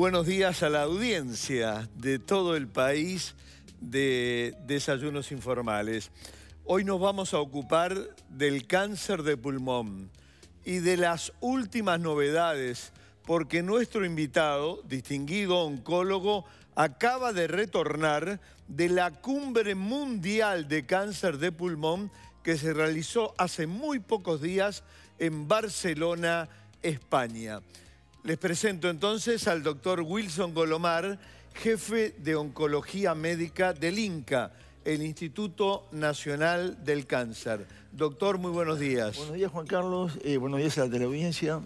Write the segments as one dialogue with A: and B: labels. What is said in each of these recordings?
A: buenos días a la audiencia de todo el país de Desayunos Informales. Hoy nos vamos a ocupar del cáncer de pulmón y de las últimas novedades, porque nuestro invitado, distinguido oncólogo, acaba de retornar de la cumbre mundial de cáncer de pulmón que se realizó hace muy pocos días en Barcelona, España. Les presento entonces al doctor Wilson Golomar, jefe de Oncología Médica del INCA, el Instituto Nacional del Cáncer. Doctor, muy buenos días. Buenos
B: días, Juan Carlos. Eh, buenos días a la teleaudiencia.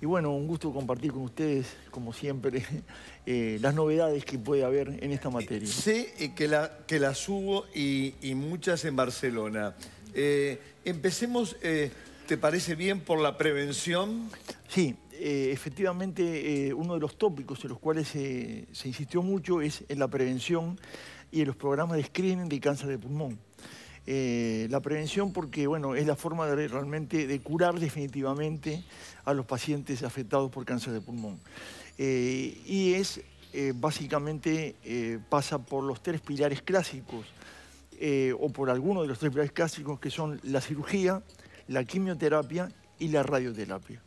B: Y bueno, un gusto compartir con ustedes,
A: como siempre, eh, las novedades que puede haber en esta materia. Sé eh, que, la, que las hubo y, muchas en Barcelona. empecemos, ¿te parece bien por la prevención? Sí, eh, efectivamente eh, uno
B: de los tópicos en los cuales eh, se insistió mucho es en la prevención y en los programas de screening de cáncer de pulmón. la prevención porque bueno, es la forma realmente de curar definitivamente a los pacientes afectados por cáncer de pulmón. y es básicamente pasa por los tres pilares clásicos o por alguno de los tres pilares clásicos que son la cirugía, la
A: quimioterapia y la radioterapia.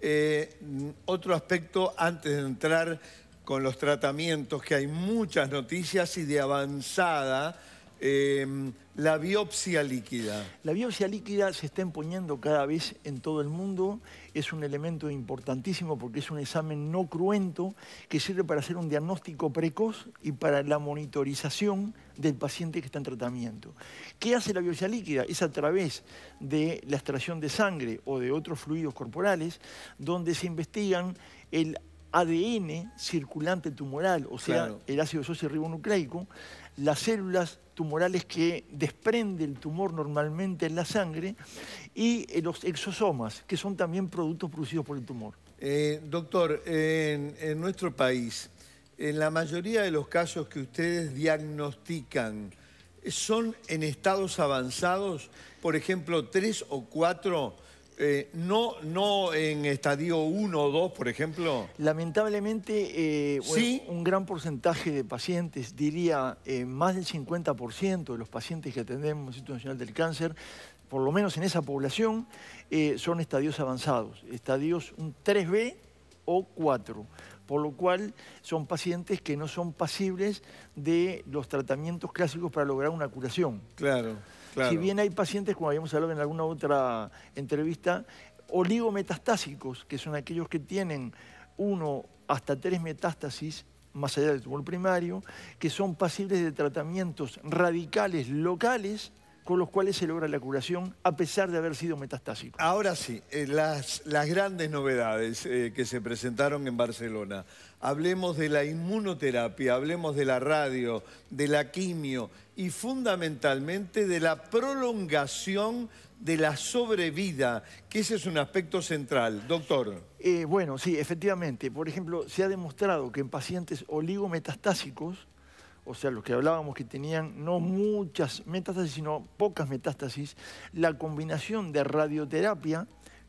A: Eh, otro aspecto antes de entrar con los tratamientos, que hay muchas noticias y de avanzada Em, la biopsia líquida. La biopsia líquida se está
B: imponiendo cada vez en todo el mundo. Es un elemento importantísimo porque es un examen no cruento que sirve para hacer un diagnóstico precoz y para la monitorización del paciente que está en tratamiento. ¿Qué hace la biopsia líquida? Es a través de la extracción de sangre o de otros fluidos corporales donde se investigan el ADN circulante tumoral, o sea, el ácido socio ribonucleico las células tumorales que desprende el tumor normalmente en la sangre y eh, los
A: exosomas, que son también productos producidos por el tumor. Eh, doctor, en, en, nuestro país, en la mayoría de los casos que ustedes diagnostican, ¿son en estados avanzados, por ejemplo, tres o cuatro eh, no, no en estadio 1 o 2, por ejemplo.
B: Lamentablemente, eh, un gran porcentaje de pacientes, diría eh, más del 50% de los pacientes que atendemos en el Instituto Nacional del Cáncer, por lo menos en esa población, son estadios avanzados, estadios 3B o 4 por lo cual son pacientes que no son pasibles de los tratamientos clásicos para lograr una curación.
A: Claro. Si bien
B: hay pacientes, como habíamos hablado en alguna otra entrevista, oligometastásicos, que son aquellos que tienen uno hasta tres metástasis más allá del tumor primario, que son pasibles de tratamientos radicales locales con los cuales se logra la curación a pesar de haber sido metastásico.
A: Ahora sí, eh, las, grandes novedades eh, que se presentaron en Barcelona. Hablemos de la inmunoterapia, hablemos de la radio, de la quimio y fundamentalmente de la prolongación de la sobrevida, que ese es un aspecto central. Doctor. Eh, bueno, sí, efectivamente. Por
B: ejemplo, se ha demostrado que en pacientes oligometastásicos o sea, los que hablábamos que tenían no muchas metástasis, sino pocas metástasis, la combinación de radioterapia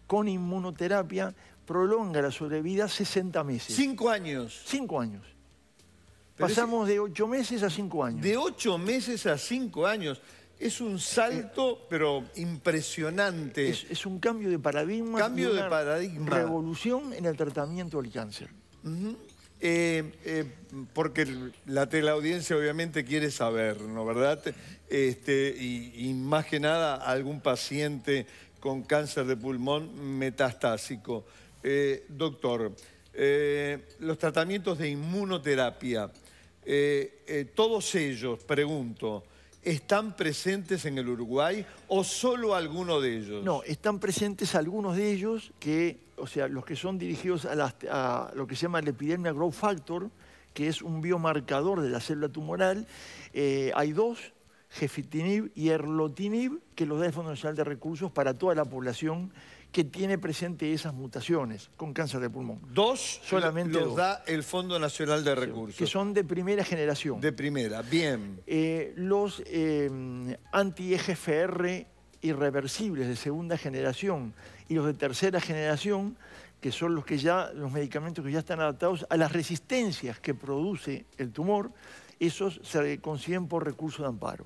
B: con inmunoterapia prolonga la sobrevida 60 meses.
A: ¿Cinco años? Cinco años. Pasamos de ocho meses a cinco años. De ocho meses a cinco años. Es un salto, eh, pero impresionante. Es, un cambio de paradigma. Cambio de paradigma.
B: Revolución en el tratamiento del cáncer.
A: Eh, eh, porque la teleaudiencia obviamente quiere saber, ¿no verdad? Este, y, más que nada algún paciente con cáncer de pulmón metastásico. Eh, doctor, los tratamientos de inmunoterapia, todos ellos, pregunto, ¿Están presentes en el Uruguay o solo alguno de ellos? No,
B: están presentes algunos de ellos que o sea, los que son dirigidos a, lo que se llama la epidemia growth factor, que es un biomarcador de la célula tumoral, eh, hay dos, gefitinib y erlotinib, que los da el Fondo Nacional de Recursos para toda la población que tiene presente esas mutaciones con cáncer de pulmón.
A: Dos solamente los da el Fondo Nacional de Recursos. Que
B: son de primera generación. De primera, bien. Eh, los eh, anti-EGFR irreversibles de segunda generación y los de tercera generación, que son los, que ya, los medicamentos que ya están adaptados a las resistencias que produce el tumor, esos se consiguen por
A: recurso de amparo.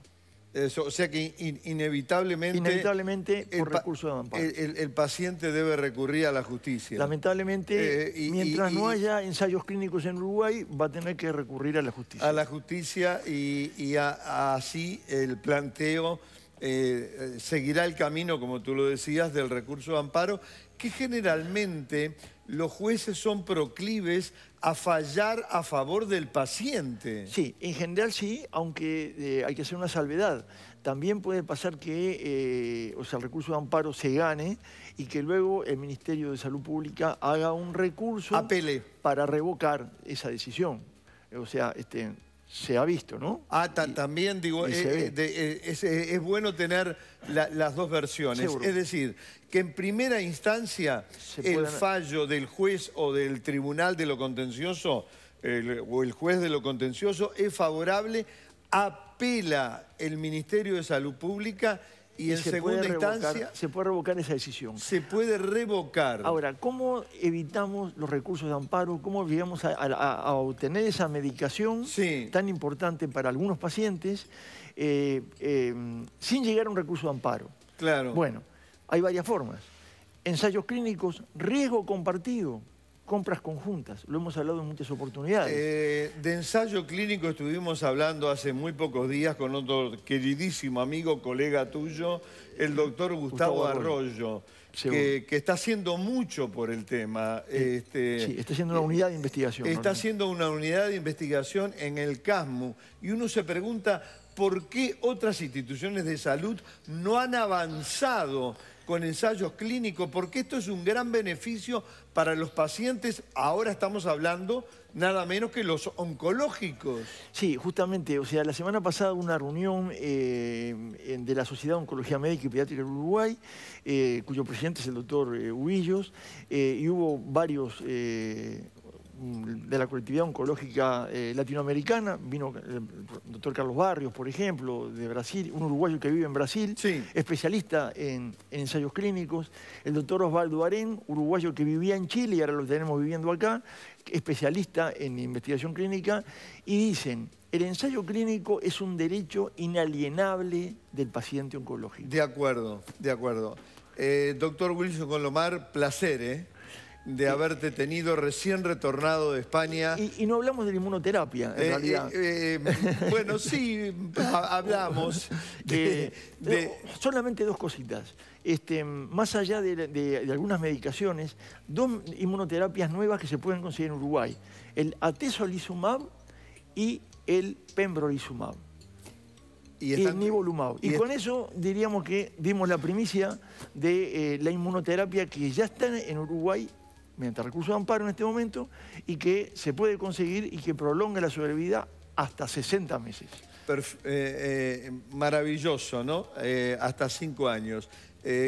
A: Eso, o sea que inevitablemente... Inevitablemente por recurso de amparo. El, paciente debe recurrir a la justicia. Lamentablemente, eh, mientras no haya
B: ensayos clínicos en Uruguay, va a tener que recurrir a la justicia.
A: A la justicia y, así el planteo eh, seguirá el camino, como tú lo decías, del recurso de amparo, que generalmente los jueces son proclives a fallar a favor del paciente. Sí, en general sí, aunque
B: eh, hay que hacer una salvedad. También puede pasar que eh, o sea, el recurso de amparo se gane y que luego el Ministerio de Salud Pública haga un recurso Apele. para
A: revocar esa decisión. O sea, este, se ha visto, ¿no? Ah, también digo, eh, eh, eh, es, bueno tener las dos versiones. Es decir, que en primera instancia el fallo del juez o del tribunal de lo contencioso o el juez de lo contencioso es favorable, apela el Ministerio de Salud Pública y, en segunda instancia... Se puede revocar
B: esa decisión. Se
A: puede revocar. Ahora, ¿cómo
B: evitamos los recursos de amparo? ¿Cómo llegamos a, obtener esa medicación tan importante para algunos pacientes eh, eh, sin llegar a un recurso de amparo?
A: Claro. Bueno,
B: hay varias formas. Ensayos clínicos, riesgo compartido compras conjuntas. Lo hemos hablado en muchas oportunidades.
A: Eh, de ensayo clínico estuvimos hablando hace muy pocos días con otro queridísimo amigo, colega tuyo, el doctor Gustavo, Arroyo, que, está haciendo mucho por el tema. sí, este, está haciendo una eh, unidad de investigación. Está haciendo una unidad de investigación en el CASMU. Y uno se pregunta, ¿por qué otras instituciones de salud no han avanzado con ensayos clínicos, porque esto es un gran beneficio para los pacientes. Ahora estamos hablando nada menos que los oncológicos. Sí, justamente. O sea, la semana pasada hubo
B: una reunión eh, de la Sociedad de Oncología Médica y Pediátrica de Uruguay, eh, cuyo presidente es el doctor Huillos, eh, y hubo varios Mm, de la colectividad oncológica eh, latinoamericana, vino el eh, doctor Carlos Barrios, por ejemplo, de Brasil, un uruguayo que vive en Brasil, especialista en, ensayos clínicos, el doctor Osvaldo Arén, uruguayo que vivía en Chile y ahora lo tenemos viviendo acá, especialista en investigación clínica, y dicen, el ensayo clínico es un derecho
A: inalienable del paciente oncológico. De acuerdo, de acuerdo. Eh, doctor Wilson Colomar, placer, ¿eh? de haberte tenido recién retornado de España. Y, no hablamos de la inmunoterapia, en eh, realidad. Eh, eh, bueno, sí,
B: hablamos. De, Solamente dos cositas. Este, más allá de, algunas medicaciones, dos inmunoterapias nuevas que se pueden conseguir en Uruguay. El atezolizumab y el pembrolizumab. Y, el nivolumab. Y, con eso diríamos que dimos la primicia de la inmunoterapia que ya está en Uruguay mediante recurso de amparo en este momento y que se puede conseguir y que prolonga la sobrevida hasta 60 meses.
A: Eh, eh, maravilloso, ¿no? Eh, hasta cinco años.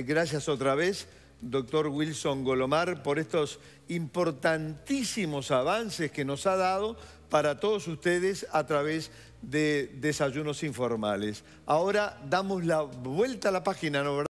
A: gracias otra vez, doctor Wilson Golomar, por estos importantísimos avances que nos ha dado para todos ustedes a través de desayunos informales. Ahora damos la vuelta a la página, ¿no?